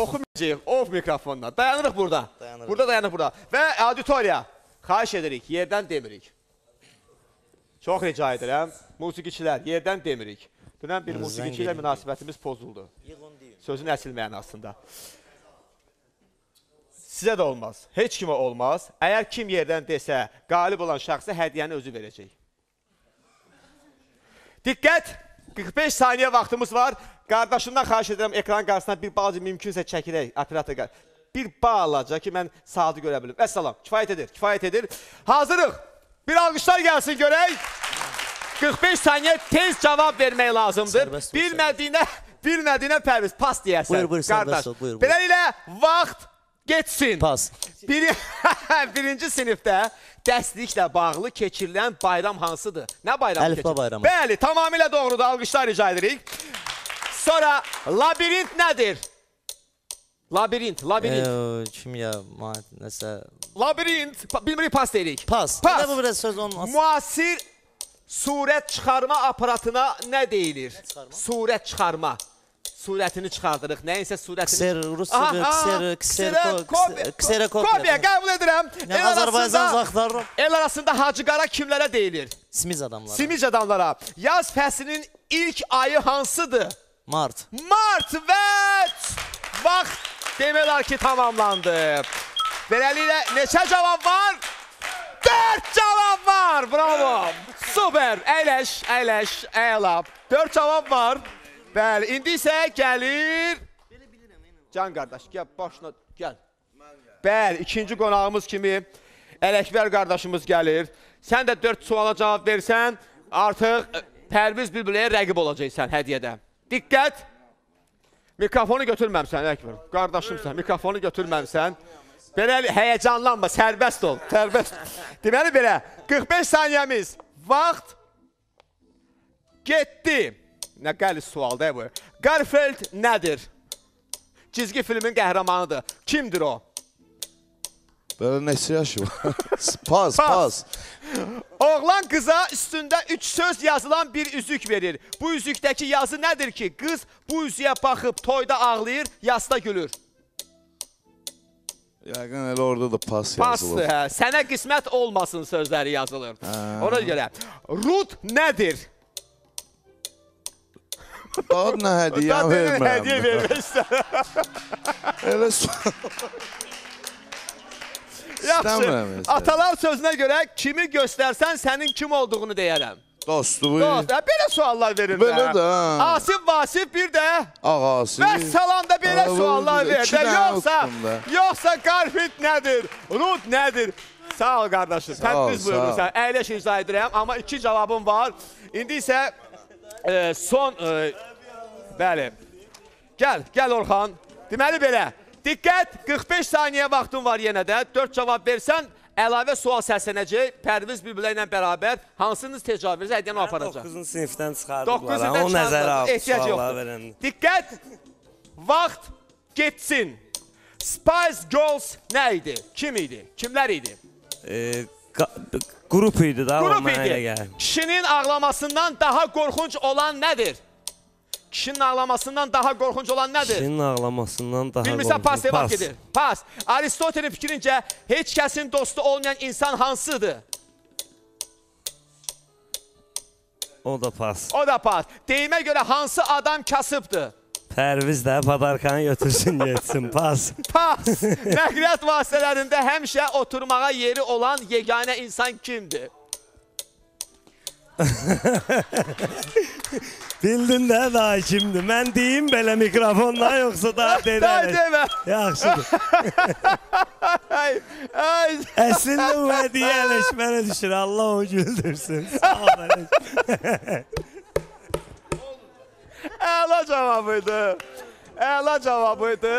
oxumayacağıq off mikrofonla. Dayanırıq burada. Dayanırıq. Burada dayanırıq burada. Və auditoriya, xahiş edirik, yerdən demirik. Çox rica edirəm, musiqiçilər, yerdən demirik. Dünən bir musiqiçi ilə münasibətimiz pozuldu. Sözün əsl mənasında. Sizə də olmaz, heç kimə olmaz. Əgər kim yerdən desə, qalib olan şəxsə hədiyyəni özü verəcək. Diqqət! 45 saniyə vaxtımız var. Qardaşımdan xahiş edirəm ekranın qarşısına bir balaca mümkünsə çəkilək operator bir balaca ki mən saatı görə bilim. Əssalam, kifayət edir, kifayət edir. Hazırıq. Bir alqışlar gəlsin görək. 45 saniyə tez cavab vermək lazımdır. Bilmədiyinə, bilmədiyinə Pərviz pas deyəsən. Buyur, buyur, qardaş. Ol, buyur, buyur. Beləliklə vaxt geçsin. Pas. Bir, birinci sinifdə dəstliklə bağlı keçirilən bayram hansıdır? Nə bayramı Əlifba keçirilir? bayramı. Bəli, tamamilə doğrudur. Alqışlar rica edirik. Sonra labirint nədir? Labirint, labirint. Eyo, kimya, mat, nəsə. Labirint, pa bilmirik pas deyirik. Pas. Pas. Nə bu biraz söz olmaz. Müasir surət çıxarma aparatına nə deyilir? Nə surət çıxarma. Surətini çıxardırıq. Nəyinsə surətini... Kser, rus sözü, kser, kser, kserokopiya. Qəbul edirəm. El Azərbaycan zaxtarırım. El arasında Hacı Qara kimlərə deyilir? Simiz adamlara. Simiz adamlara. Yaz fəslinin ilk ayı hansıdır? Mart. Mart və vaxt demək olar ki, tamamlandı. Beləliklə, neçə cavab var? 4 cavab var. Bravo. Super. Əyləş, əyləş, əla. 4 cavab var. Bəli, indi isə gəlir Can qardaş, gəl başına, gəl. Bəli, ikinci qonağımız kimi Ələkbər qardaşımız gəlir. Sən də 4 suala cavab versən, artıq Pərviz Bülbüləyə rəqib olacaqsan hədiyyədə. Diqqət! Mikrofonu götürməmsən, Əkbər. Qardaşımsən, mikrofonu götürməmsən. Belə həyəcanlanma, sərbəst ol, sərbəst. Deməli belə, 45 saniyəmiz, vaxt getdi. Nə qəliz sualdır bu. Garfield nədir? Cizgi filmin qəhrəmanıdır. Kimdir o? Belə neçə yaşı var? pas, pas. Oğlan qıza üstündə üç söz yazılan bir üzük verir. Bu üzükdəki yazı nədir ki, qız bu üzüyə baxıb toyda ağlayır, yasda gülür? Yəqin elə orada da pas yazılır. Pasdır, hə. Sənə qismət olmasın sözləri yazılır. Hə. Ona görə, rut nədir? Dadına hədiyə verməm. Dadına hədiyə vermək istəyir. Elə sonra... Yaxşı. Atalar sözünə görə kimi göstərsən sənin kim olduğunu deyərəm. Dostumu. Dost, hə, belə suallar verir. Belə də. Asif Vasif bir də. Ağa Asif. Vəssalanda belə Ağabey. suallar verir də. Yoxsa, yoxsa Garfield nədir? Rud nədir? Sağ ol qardaşım. Sən düz buyurursan. Əyləş izah edirəm. Amma iki cavabım var. İndi isə e, son... E, bəli. Gəl, gəl Orxan. Deməli belə. Diqqət, 45 saniyə vaxtın var yenə də. 4 cavab versən, əlavə sual səslənəcək. Pərviz Bülbülə ilə bərabər hansınız təcavüzə hədiyyəni aparacaq? 9-cu sinifdən çıxardıqlar, o nəzərə alıb suallar verəm. Diqqət, vaxt getsin. Spice Girls nə idi? Kim idi? Kimlər idi? E, grup idi da, Grup idi. Kişinin ağlamasından daha qorxunc olan nədir? Kişinin ağlamasından daha qorxunc olan nədir? Kişinin ağlamasından daha qorxunc. Bilmirsən, pas evak edir. Pas. Aristotelin fikrincə, heç kəsin dostu olmayan insan hansıdır? O da pas. O da pas. Deyimə görə hansı adam kasıbdır? Pərviz də padarkanı götürsün, getsin, pas. Pas. Nəqliyyat vasitələrində həmişə oturmağa yeri olan yeganə insan kimdir? Bildin də daha kimdir? Mən deyim belə mikrofonla yoxsa daha deyərək. Daha demə. Yaxşıdır. Ay. Əslində bu hədiyyə eləşmənə düşür. Allah onu güldürsün. Sağ ol Əla cavabı idi. Əla cavabı idi.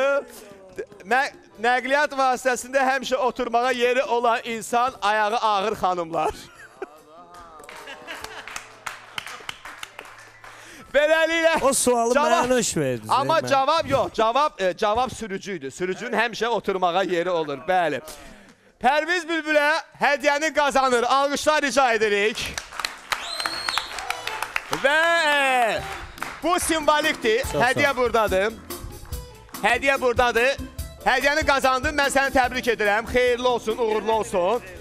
Nəqliyyat vasitəsində həmişə oturmağa yeri olan insan ayağı ağır xanımlar. Beləliklə o sualı cavab, mənə verdi. Amma mən. cavab yox, cavab e, cavab sürücüydü. Sürücünün həmişə oturmağa yeri olur. Bəli. Pərviz Bülbülə hədiyyəni qazanır. Alqışlar rica edirik. Və bu simbolikdir. Hədiyyə burdadır. Hədiyyə burdadır. Hədiyyəni qazandın. Mən səni təbrik edirəm. Xeyirli olsun, uğurlu olsun.